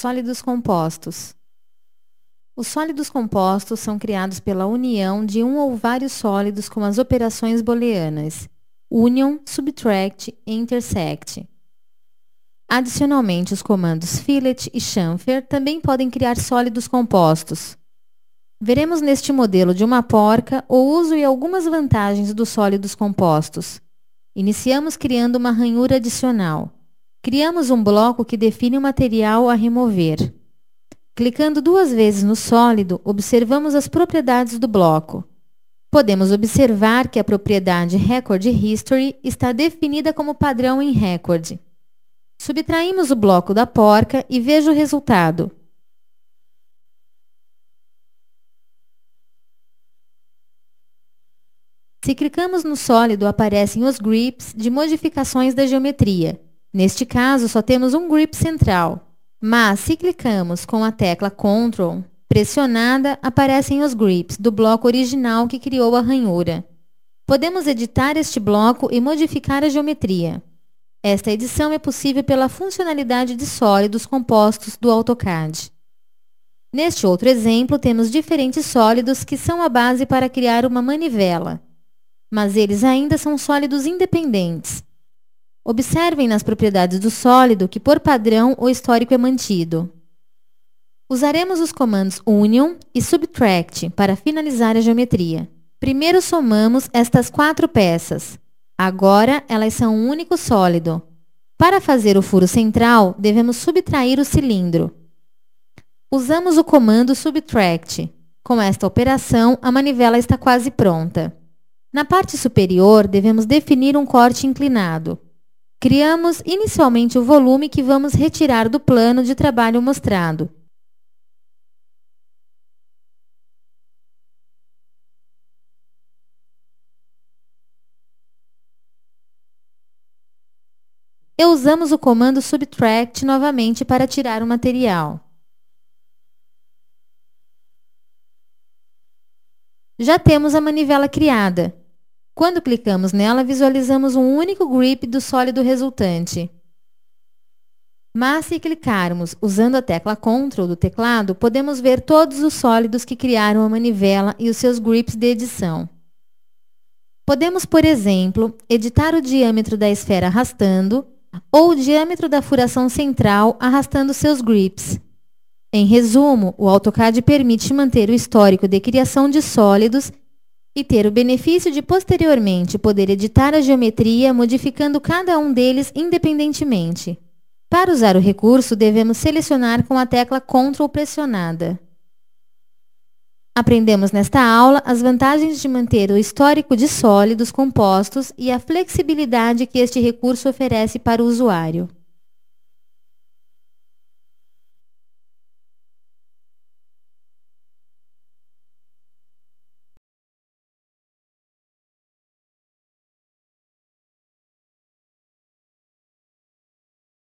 Sólidos compostos. Os sólidos compostos são criados pela união de um ou vários sólidos com as operações booleanas union, subtract e intersect. Adicionalmente, os comandos fillet e chamfer também podem criar sólidos compostos. Veremos neste modelo de uma porca o uso e algumas vantagens dos sólidos compostos. Iniciamos criando uma ranhura adicional. Criamos um bloco que define o material a remover. Clicando duas vezes no sólido, observamos as propriedades do bloco. Podemos observar que a propriedade Record History está definida como padrão em Record. Subtraímos o bloco da porca e veja o resultado. Se clicamos no sólido, aparecem os grips de modificações da geometria. Neste caso, só temos um grip central, mas se clicamos com a tecla Ctrl pressionada, aparecem os grips do bloco original que criou a ranhura. Podemos editar este bloco e modificar a geometria. Esta edição é possível pela funcionalidade de sólidos compostos do AutoCAD. Neste outro exemplo, temos diferentes sólidos que são a base para criar uma manivela, mas eles ainda são sólidos independentes. Observem nas propriedades do sólido que, por padrão, o histórico é mantido. Usaremos os comandos union e subtract para finalizar a geometria. Primeiro somamos estas quatro peças. Agora elas são um único sólido. Para fazer o furo central, devemos subtrair o cilindro. Usamos o comando subtract. Com esta operação, a manivela está quase pronta. Na parte superior, devemos definir um corte inclinado. Criamos inicialmente o volume que vamos retirar do plano de trabalho mostrado. E usamos o comando subtract novamente para tirar o material. Já temos a manivela criada. Quando clicamos nela, visualizamos um único grip do sólido resultante. Mas se clicarmos usando a tecla Ctrl do teclado, podemos ver todos os sólidos que criaram a manivela e os seus grips de edição. Podemos, por exemplo, editar o diâmetro da esfera arrastando ou o diâmetro da furação central arrastando seus grips. Em resumo, o AutoCAD permite manter o histórico de criação de sólidos e ter o benefício de posteriormente poder editar a geometria modificando cada um deles independentemente. Para usar o recurso, devemos selecionar com a tecla CTRL pressionada. Aprendemos nesta aula as vantagens de manter o histórico de sólidos compostos e a flexibilidade que este recurso oferece para o usuário.